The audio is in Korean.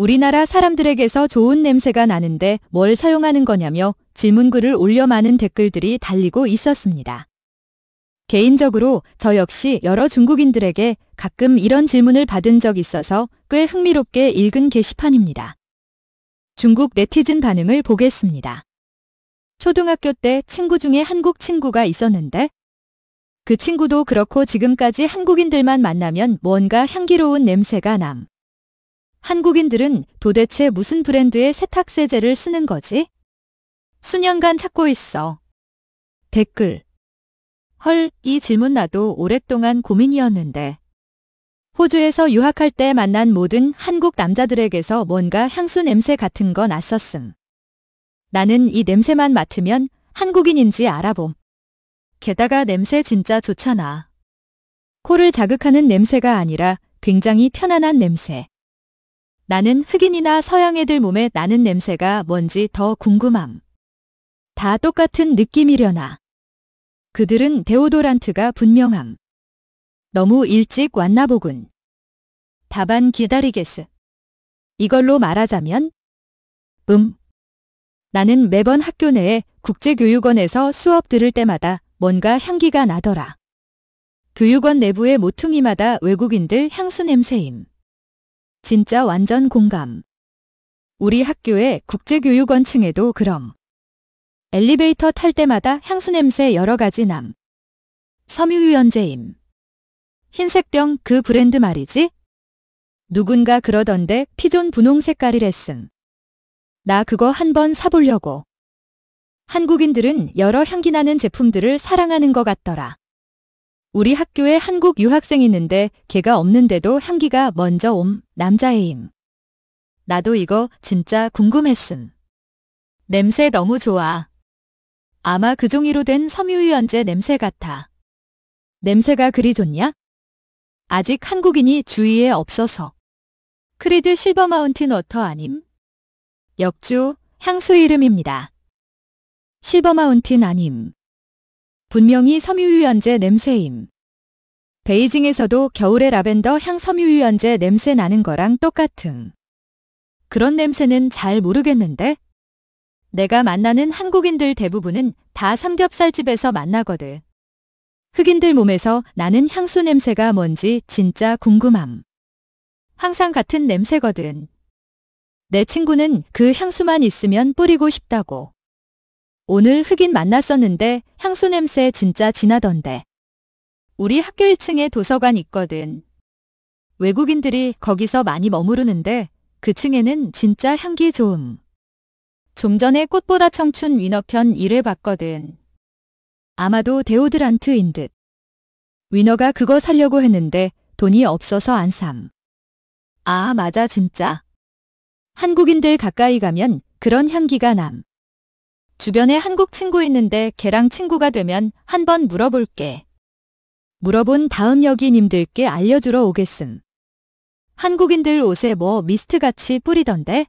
우리나라 사람들에게서 좋은 냄새가 나는데 뭘 사용하는 거냐며 질문글을 올려 많은 댓글들이 달리고 있었습니다. 개인적으로 저 역시 여러 중국인들에게 가끔 이런 질문을 받은 적 있어서 꽤 흥미롭게 읽은 게시판입니다. 중국 네티즌 반응을 보겠습니다. 초등학교 때 친구 중에 한국 친구가 있었는데 그 친구도 그렇고 지금까지 한국인들만 만나면 뭔가 향기로운 냄새가 남. 한국인들은 도대체 무슨 브랜드의 세탁세제를 쓰는 거지? 수년간 찾고 있어. 댓글. 헐, 이 질문 나도 오랫동안 고민이었는데. 호주에서 유학할 때 만난 모든 한국 남자들에게서 뭔가 향수 냄새 같은 거 났었음. 나는 이 냄새만 맡으면 한국인인지 알아봄. 게다가 냄새 진짜 좋잖아. 코를 자극하는 냄새가 아니라 굉장히 편안한 냄새. 나는 흑인이나 서양 애들 몸에 나는 냄새가 뭔지 더 궁금함. 다 똑같은 느낌이려나. 그들은 데오도란트가 분명함. 너무 일찍 왔나 보군. 답안 기다리겠스. 이걸로 말하자면 음. 나는 매번 학교 내에 국제교육원에서 수업 들을 때마다 뭔가 향기가 나더라. 교육원 내부의 모퉁이마다 외국인들 향수 냄새임. 진짜 완전 공감. 우리 학교의 국제교육원 층에도 그럼. 엘리베이터 탈 때마다 향수 냄새 여러 가지 남. 섬유유연제임. 흰색병 그 브랜드 말이지? 누군가 그러던데 피존 분홍 색깔이랬음. 나 그거 한번 사보려고. 한국인들은 여러 향기 나는 제품들을 사랑하는 것 같더라. 우리 학교에 한국 유학생 있는데 걔가 없는데도 향기가 먼저 옴 남자애임. 나도 이거 진짜 궁금했음. 냄새 너무 좋아. 아마 그 종이로 된 섬유유연제 냄새 같아. 냄새가 그리 좋냐? 아직 한국인이 주위에 없어서. 크리드 실버 마운틴 워터 아님? 역주 향수 이름입니다. 실버 마운틴 아님. 분명히 섬유유연제 냄새임. 베이징에서도 겨울에 라벤더 향 섬유유연제 냄새 나는 거랑 똑같음. 그런 냄새는 잘 모르겠는데? 내가 만나는 한국인들 대부분은 다 삼겹살집에서 만나거든. 흑인들 몸에서 나는 향수 냄새가 뭔지 진짜 궁금함. 항상 같은 냄새거든. 내 친구는 그 향수만 있으면 뿌리고 싶다고. 오늘 흑인 만났었는데 향수 냄새 진짜 진하던데. 우리 학교 1층에 도서관 있거든. 외국인들이 거기서 많이 머무르는데 그 층에는 진짜 향기 좋음. 좀 전에 꽃보다 청춘 위너편 1회 봤거든. 아마도 데오드란트인 듯. 위너가 그거 살려고 했는데 돈이 없어서 안 삼. 아, 맞아, 진짜. 한국인들 가까이 가면 그런 향기가 남. 주변에 한국 친구 있는데 걔랑 친구가 되면 한번 물어볼게. 물어본 다음 여기님들께 알려주러 오겠음. 한국인들 옷에 뭐 미스트 같이 뿌리던데?